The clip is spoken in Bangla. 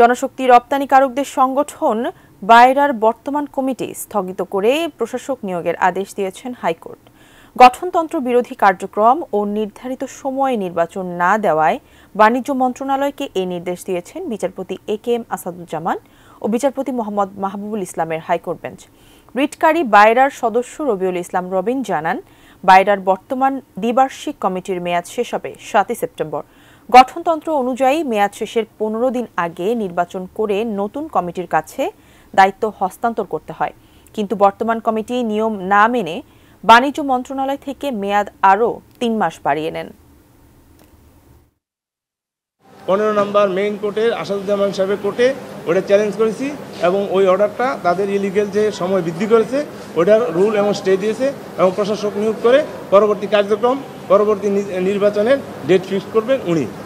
জনশক্তি রপ্তানিকারকদের সংগঠন বায়রার বর্তমান কমিটি স্থগিত করে প্রশাসক নিয়োগের আদেশ দিয়েছেন হাইকোর্ট গঠনতন্ত্র বিরোধী কার্যক্রম ও নির্ধারিত সময়ে নির্বাচন না দেওয়ায় বাণিজ্য মন্ত্রণালয়কে এই নির্দেশ দিয়েছেন বিচারপতি এ কে এম আসাদুজ্জামান ও বিচারপতি মোহাম্মদ মাহবুবুল ইসলামের হাইকোর্ট বেঞ্চ রিটকারী বায়রার সদস্য রবিউল ইসলাম রবিন জানান বায়রার বর্তমান দ্বিবার্ষিক কমিটির মেয়াদ শেষ হবে সাতই সেপ্টেম্বর গঠনতন্ত্র অনুযায়ী মেয়াদ শেষের পনেরো দিন আগে নির্বাচন করে নতুন কমিটির কাছে দায়িত্ব হস্তান্তর করতে হয় কিন্তু বর্তমান কমিটি নিয়ম না মেনে বাণিজ্য মন্ত্রণালয় থেকে মেয়াদ আরও তিন মাস বাড়িয়ে নেন পনেরো নম্বর মেইন কোর্টের আসাদুজ্জামান সাহেবের কোর্টে ওটা চ্যালেঞ্জ করেছি এবং ওই অর্ডারটা তাদের ইলিগেল যে সময় বৃদ্ধি করেছে ওটার রুল এবং স্টে দিয়েছে এবং প্রশাসক নিয়োগ করে পরবর্তী কার্যক্রম পরবর্তী নির্বাচনের ডেট ফিক্স করবেন উনি